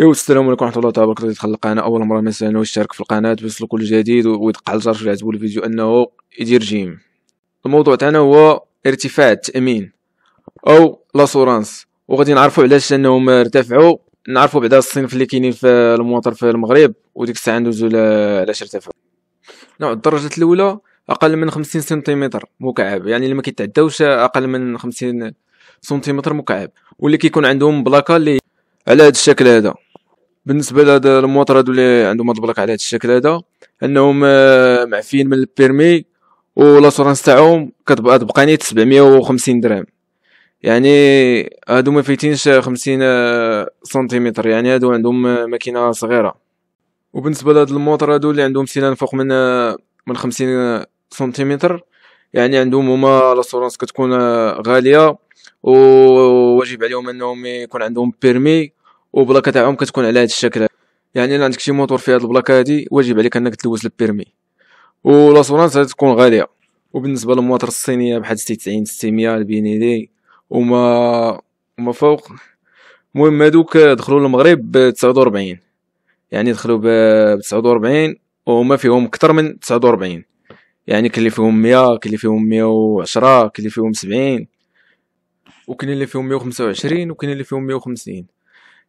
يو السلام عليكم ورحمه الله تعالى وبركاته دخل القناه اول مره ما تنساو يشترك في القناه باش كل جديد ويدق على الجرس اللي عجبو الفيديو انه يدير جيم الموضوع تاعنا هو ارتفاع التامين او لاسورانس وغادي نعرفوا علاش انهم ارتفعوا نعرفوا بعدا الصنف اللي كاينين في المواطن في المغرب وديك الساعه ندوزو علاش ارتفعوا نوع الدرجه الاولى اقل من 50 سنتيمتر مكعب يعني اللي ما كيتعداوش اقل من 50 سنتيمتر مكعب واللي كيكون عندهم بلاكه اللي على هذا الشكل هذا بالنسبه لهاد هادو اللي عندهم هاد البلاك على هاد الشكل هذا انهم آه، معفيين من البيرمي ولاسورانس تاعهم كتبقى نيت 750 درهم يعني هادو ما فايتينش 50 آه، سنتيمتر يعني هادو عندهم آه، ماكينه صغيره وبالنسبه لهاد الموطر هادو اللي عندهم سنان فوق من من 50 سنتيمتر يعني عندهم هما لاسورانس كتكون غاليه وواجب عليهم انهم يكون عندهم بيرمي والبلاكه تاعهم كتكون على هذا الشكل يعني الا عندك شي موتور في هذه البلاكه هذه واجب عليك انك تلوز البيرمي ولاسورانس تكون غاليه وبالنسبه للمواتر الصينيه بحال 96 600 البينيدي وما وما فوق المهم هادوك دخلوا المغرب ب 49 يعني دخلوا ب 49 وما فيهم اكثر من 49 يعني كاين اللي فيهم 100 كاين اللي فيهم 110 كاين اللي فيهم 70 وكاين اللي فيهم 125 وكاين اللي فيهم 150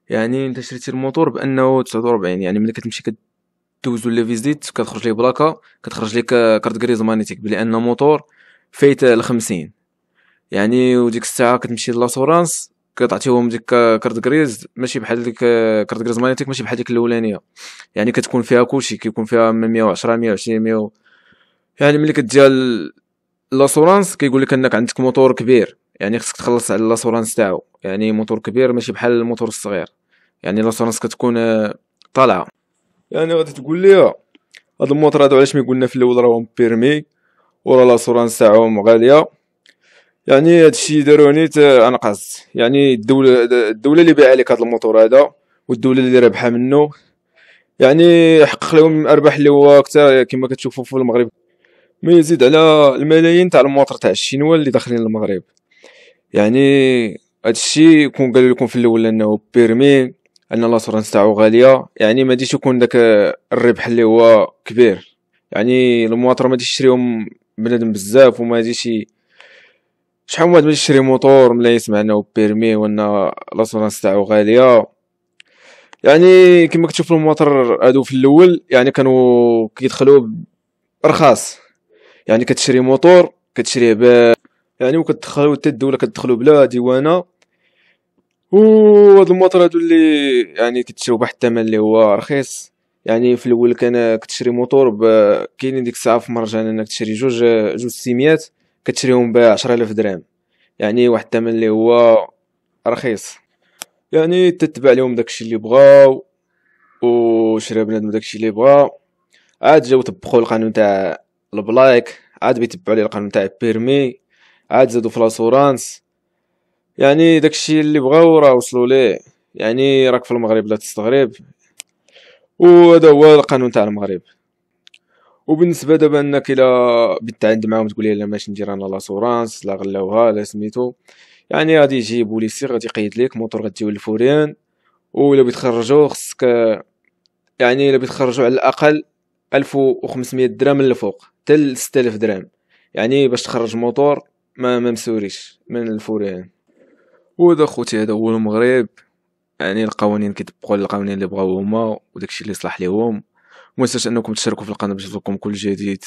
يعني انت شريتي الموتور بانه 49 يعني ملي كتمشي كدوزو لي فيزيت كتخرج ليه بلاكا كتخرج ليك كارت غريز مانيتيك بلي ان موطور فايت ال 50 يعني وديك الساعه كتمشي لاسورانس كتعطيهم ديك كارت غريز ماشي بحال ديك كارت غريز مانيتيك ماشي بحال ديك الاولانيه يعني كتكون فيها كلشي كيكون فيها 110 120 100 يعني ملي كتجي لاسورانس كيقول لك انك عندك موتور كبير يعني خصك تخلص على لاسورانس تاعو يعني موتور كبير ماشي بحال الموتور الصغير يعني لاسورونس كتكون آه، طالعه يعني غادي تقول لي هاد هادو علاش ما قلنا في الاول راهم بيرمي ورا لاسورونس تاعهم غاليه يعني هادشي داروه نيت انا قاص يعني الدوله الدوله اللي باعه لك هاد الموطور هذا والدوله اللي رابحة منه يعني حقق لهم ارباح اللي هو اكثر كما كتشوفوا في المغرب ما يزيد على الملايين تاع الموطر تاع الشينوا اللي داخلين المغرب يعني هادشي كون قالوا لكم في الاول انه بيرمي ان لاسورانس تاعو غاليه يعني ما ديش يكون داك الربح اللي هو كبير يعني المواطر ما ديش يشريهم بنادم بزاف وما غاديش شحال واحد ما يشري موتور ملي يسمع انه بيرمي وان لاسورانس تاعو غاليه يعني كما كتشوف المواطر هادو في الاول يعني كانوا كيدخلوا برخاص يعني كتشري موتور كتشريه ب يعني وكتدخلوا حتى الدوله كتدخلوا بلا ديوانه وهاد الموطور هادو اللي يعني كتشريو بواحد الثمن اللي هو رخيص يعني في الاول كان كتشري موتور ب كاينين ديك الساعه في مرجان انك تشري جوج جوج سيميات كتشريهم ب 10000 درهم يعني واحد الثمن اللي هو رخيص يعني تتبع لهم داكشي اللي بغاو وشرا بنادم داكشي اللي بغا عاد جاو طبقوا القانون تاع البلايك عاد بيتبعوا عليه القانون تاع بيرمي عاد زادوا في لاسورانس يعني داكشي اللي بغاو راه وصلوا ليه يعني راك في المغرب لا تستغرب وهذا هو القانون تاع المغرب وبالنسبه دابا انك الى بنت عند معاهم تقول لي لا ماشي ندير انا لاسورانس لا غلاوها لا سميتو يعني غادي يجي بوليسي غادي يقيد ليك موتور غديو للفوريان ولا بيتخرجوا خصك يعني الا بيتخرجوا على الاقل 1500 درهم للفوق حتى 6000 درهم يعني باش تخرج موتور ما مسوريش من الفوريان وهذا خوتي هذا هو المغرب يعني القوانين كيطبقوا القوانين اللي بغاو هما وداكشي اللي صلاح ليهم وما انكم تشتركوا في القناه باش يوصلكم كل جديد